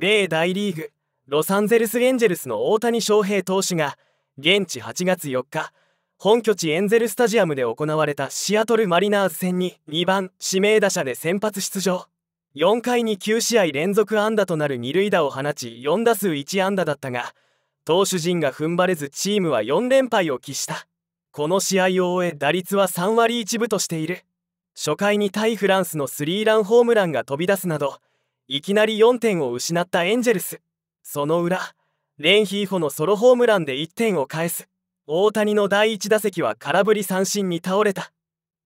米大リーグロサンゼルス・エンジェルスの大谷翔平投手が現地8月4日本拠地エンゼル・スタジアムで行われたシアトル・マリナーズ戦に2番指名打者で先発出場4回に9試合連続安打となる二塁打を放ち4打数1安打だったが投手陣が踏ん張れずチームは4連敗を喫したこの試合を終え打率は3割1分としている初回に対フランスのスリーランホームランが飛び出すなどいきなり4点を失ったエンジェルスその裏レンヒーフォのソロホームランで1点を返す大谷の第1打席は空振り三振に倒れた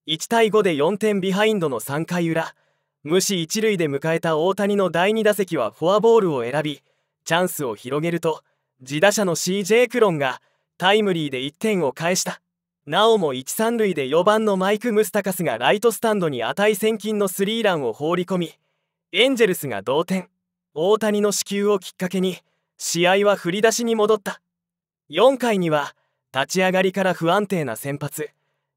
1対5で4点ビハインドの3回裏無視一塁で迎えた大谷の第2打席はフォアボールを選びチャンスを広げると自打者の CJ クロンがタイムリーで1点を返したなおも1、3塁で4番のマイク・ムスタカスがライトスタンドに値千金のスリーランを放り込みエンジェルスが同点大谷の死球をきっかけに試合は振り出しに戻った4回には立ち上がりから不安定な先発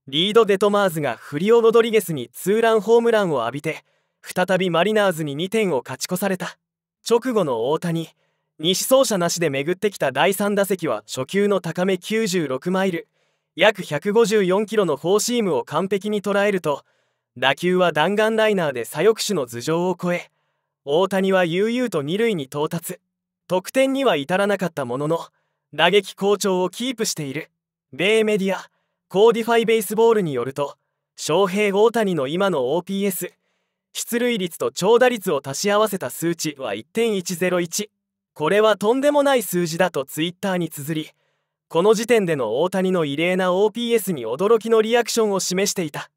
リード・デトマーズがフリオ・ロドリゲスにツーランホームランを浴びて再びマリナーズに2点を勝ち越された直後の大谷西走者なしで巡ってきた第3打席は初球の高め96マイル約154キロのフォーシームを完璧に捉えると打球は弾丸ライナーで左翼手の頭上を越え大谷は悠々と二塁に到達得点には至らなかったものの打撃好調をキープしている米メディアコーディファイ・ベースボールによると翔平大谷の今の OPS 出塁率と長打率を足し合わせた数値は1.101これはとんでもない数字だとツイッターに綴りこの時点での大谷の異例な OPS に驚きのリアクションを示していた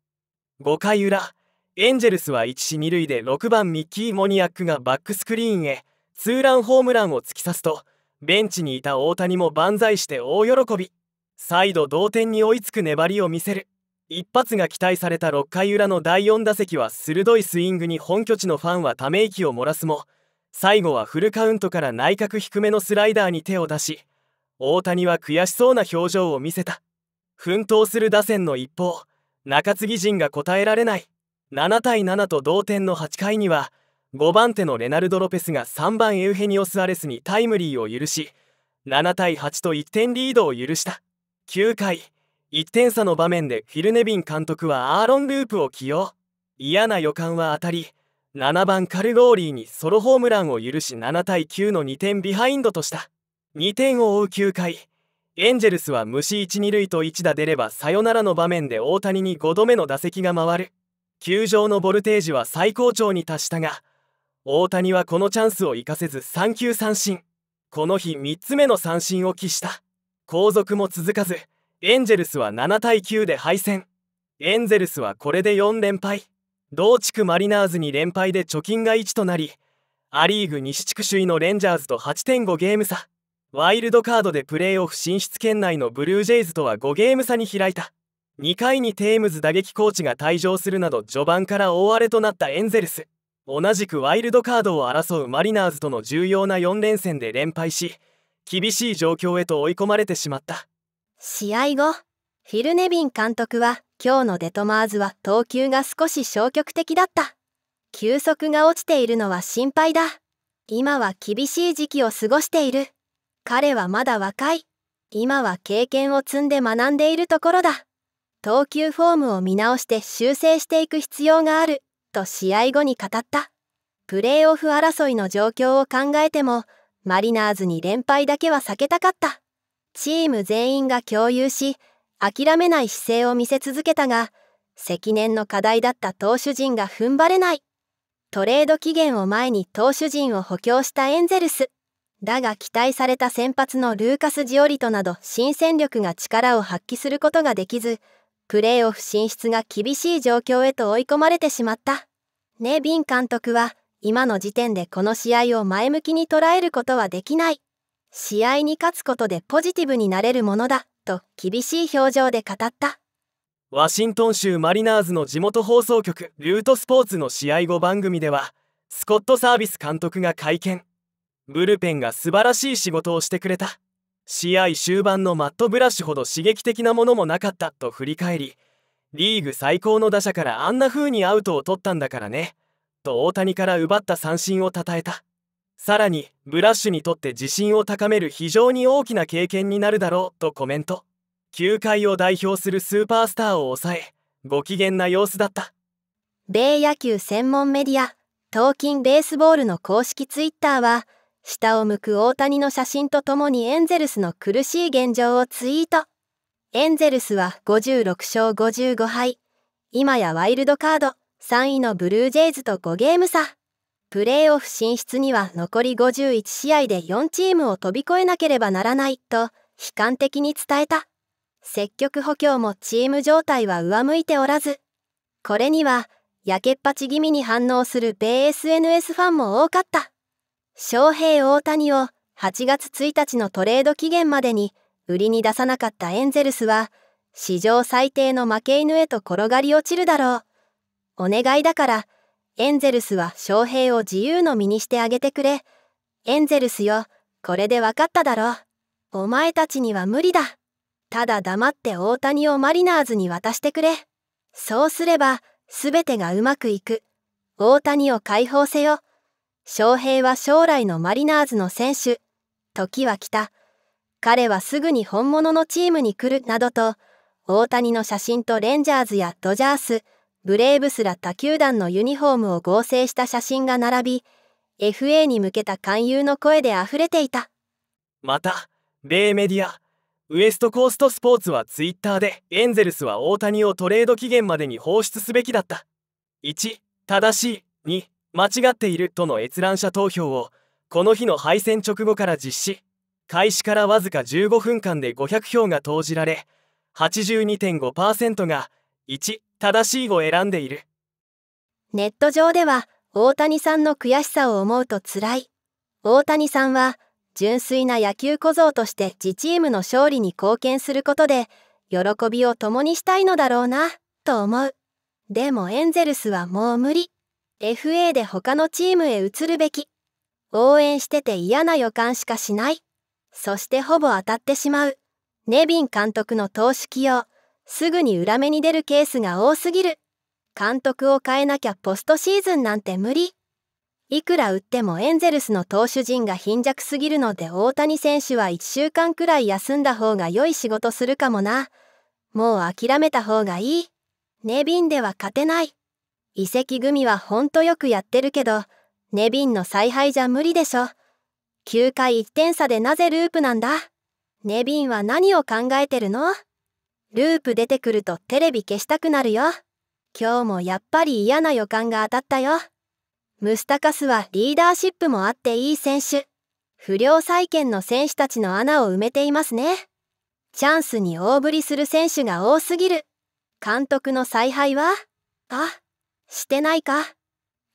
5回裏エンジェルスは1、2塁で6番ミッキー・モニアックがバックスクリーンへツーランホームランを突き刺すとベンチにいた大谷も万歳して大喜び再度同点に追いつく粘りを見せる一発が期待された6回裏の第4打席は鋭いスイングに本拠地のファンはため息を漏らすも最後はフルカウントから内角低めのスライダーに手を出し大谷は悔しそうな表情を見せた奮闘する打線の一方中継ぎ陣が答えられない7対7と同点の8回には5番手のレナルド・ロペスが3番エウヘニオス・アレスにタイムリーを許し7対8と1点リードを許した9回1点差の場面でフィル・ネビン監督はアーロン・ループを起用嫌な予感は当たり7番カルゴーリーにソロホームランを許し7対9の2点ビハインドとした2点を追う9回エンジェルスは虫1、2塁と1打出ればサヨナラの場面で大谷に5度目の打席が回る球場のボルテージは最高潮に達したが大谷はこのチャンスを生かせず3球三振この日3つ目の三振を喫した後続も続かずエンジェルスは7対9で敗戦エンゼルスはこれで4連敗同地区マリナーズに連敗で貯金が1となりア・リーグ西地区首位のレンジャーズと8.5ゲーム差ワイルドカードでプレーオフ進出圏内のブルージェイズとは5ゲーム差に開いた2回にテームズ打撃コーチが退場するなど序盤から大荒れとなったエンゼルス同じくワイルドカードを争うマリナーズとの重要な4連戦で連敗し厳しい状況へと追い込まれてしまった試合後フィル・ネビン監督は今日のデトマーズは投球が少し消極的だった球速が落ちているのは心配だ今は厳しい時期を過ごしている彼はまだ若い。今は経験を積んで学んでいるところだ。投球フォームを見直して修正していく必要がある、と試合後に語った。プレーオフ争いの状況を考えても、マリナーズに連敗だけは避けたかった。チーム全員が共有し、諦めない姿勢を見せ続けたが、積年の課題だった投手陣が踏ん張れない。トレード期限を前に投手陣を補強したエンゼルス。だが期待された先発のルーカス・ジオリトなど新戦力が力を発揮することができず、プレーオフ進出が厳しい状況へと追い込まれてしまった。ネビン監督は、今の時点でこの試合を前向きに捉えることはできない。試合に勝つことでポジティブになれるものだ、と厳しい表情で語った。ワシントン州マリナーズの地元放送局、ルートスポーツの試合後番組では、スコット・サービス監督が会見。ブルペンが素晴らしい仕事をしてくれた試合終盤のマット・ブラシほど刺激的なものもなかったと振り返りリーグ最高の打者からあんな風にアウトを取ったんだからねと大谷から奪った三振をたたえたさらにブラッシュにとって自信を高める非常に大きな経験になるだろうとコメント球界を代表するスーパースターを抑えご機嫌な様子だった米野球専門メディア「トーキンベースボール」の公式ツイッターは「下を向く大谷の写真とともにエンゼルスの苦しい現状をツイート。エンゼルスは56勝55敗。今やワイルドカード3位のブルージェイズと5ゲーム差。プレーオフ進出には残り51試合で4チームを飛び越えなければならないと悲観的に伝えた。積極補強もチーム状態は上向いておらず。これには、やけっぱち気味に反応するー s n s ファンも多かった。翔平大谷を8月1日のトレード期限までに売りに出さなかったエンゼルスは史上最低の負け犬へと転がり落ちるだろう。お願いだからエンゼルスは翔平を自由の身にしてあげてくれ。エンゼルスよ、これで分かっただろ。お前たちには無理だ。ただ黙って大谷をマリナーズに渡してくれ。そうすれば、全てがうまくいく。大谷を解放せよ。翔平は将来のマリナーズの選手。時は来た。彼はすぐに本物のチームに来るなどと、大谷の写真とレンジャーズやドジャース、ブレーブスら他球団のユニフォームを合成した写真が並び、FA に向けた勧誘の声で溢れていた。また、米メディア、ウエストコーストスポーツはツイッターで、エンゼルスは大谷をトレード期限までに放出すべきだった。1、正しい。2、間違っているとの閲覧者投票をこの日の敗戦直後から実施開始からわずか15分間で500票が投じられ82.5%が1正しいを選んでいるネット上では大谷さんの悔しさを思うとつらい大谷さんは純粋な野球小僧として自チームの勝利に貢献することで喜びを共にしたいのだろうなと思うでもエンゼルスはもう無理 FA で他のチームへ移るべき。応援してて嫌な予感しかしない。そしてほぼ当たってしまう。ネビン監督の投手起用。すぐに裏目に出るケースが多すぎる。監督を変えなきゃポストシーズンなんて無理。いくら打ってもエンゼルスの投手陣が貧弱すぎるので大谷選手は1週間くらい休んだ方が良い仕事するかもな。もう諦めた方がいい。ネビンでは勝てない。遺跡組はほんとよくやってるけど、ネビンの采配じゃ無理でしょ。9回1点差でなぜループなんだネビンは何を考えてるのループ出てくるとテレビ消したくなるよ。今日もやっぱり嫌な予感が当たったよ。ムスタカスはリーダーシップもあっていい選手。不良債権の選手たちの穴を埋めていますね。チャンスに大振りする選手が多すぎる。監督の采配はあ、してないか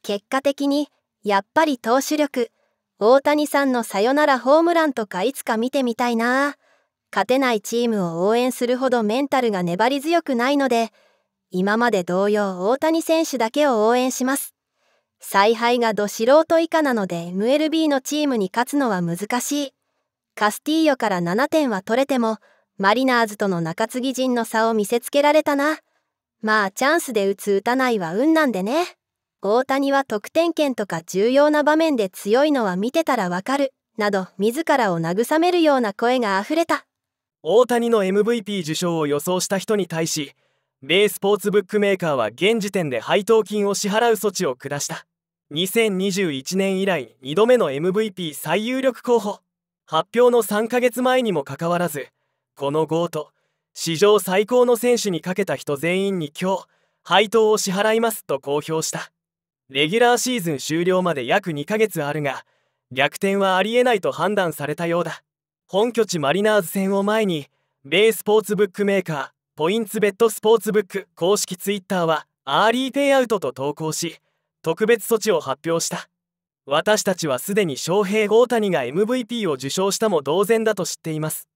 結果的にやっぱり投手力大谷さんのさよならホームランとかいつか見てみたいな勝てないチームを応援するほどメンタルが粘り強くないので今まで同様大谷選手だけを応援します采配がど素人以下なので MLB のチームに勝つのは難しいカスティーヨから7点は取れてもマリナーズとの中継ぎ陣の差を見せつけられたなまあチャンスで打つ打たないは運なんでね。大谷は得点圏とか重要な場面で強いのは見てたらわかる、など自らを慰めるような声があふれた。大谷の MVP 受賞を予想した人に対し、米スポーツブックメーカーは現時点で配当金を支払う措置を下した。2021年以来2度目の MVP 最有力候補。発表の3ヶ月前にもかかわらず、この強ト。史上最高の選手にかけた人全員に今日配当を支払いますと公表したレギュラーシーズン終了まで約2ヶ月あるが逆転はありえないと判断されたようだ本拠地マリナーズ戦を前に米スポーツブックメーカーポインツベッドスポーツブック公式 twitter はアーリーペイアウトと投稿し特別措置を発表した私たちはすでに翔平大谷が MVP を受賞したも同然だと知っています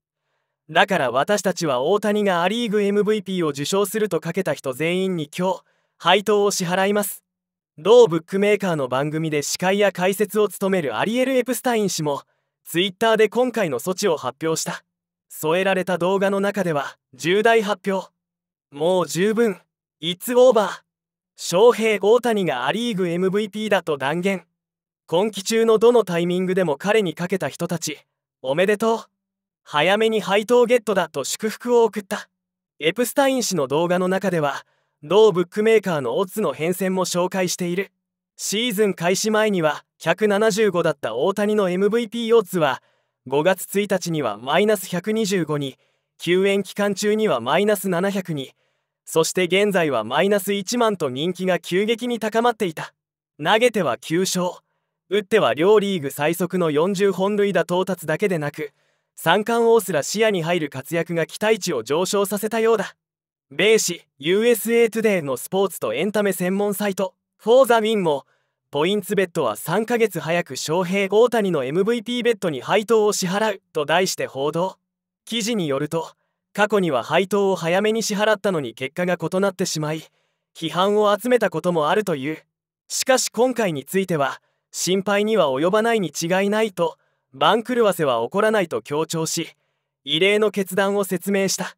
だから私たちは大谷がア・リーグ MVP を受賞するとかけた人全員に今日配当を支払います同ブックメーカーの番組で司会や解説を務めるアリエル・エプスタイン氏もツイッターで今回の措置を発表した添えられた動画の中では重大発表もう十分 It's over 翔平大谷がア・リーグ MVP だと断言今季中のどのタイミングでも彼にかけた人たちおめでとう早めに配当ゲットだと祝福を送ったエプスタイン氏の動画の中では同ブックメーカーのオッズの変遷も紹介しているシーズン開始前には175だった大谷の MVP オッズは5月1日にはマイナス125に休園期間中にはマイナス700にそして現在はマイナス1万と人気が急激に高まっていた投げては9勝打っては両リーグ最速の40本塁打到達だけでなく三冠王すら視野に入る活躍が期待値を上昇させたようだ米紙 USA Today のスポーツとエンタメ専門サイト「フォーザ w i ンもポインツベットは3ヶ月早く翔平大谷の MVP ベッドに配当を支払うと題して報道記事によると過去には配当を早めに支払ったのに結果が異なってしまい批判を集めたこともあるというしかし今回については心配には及ばないに違いないと番狂わせは起こらないと強調し異例の決断を説明した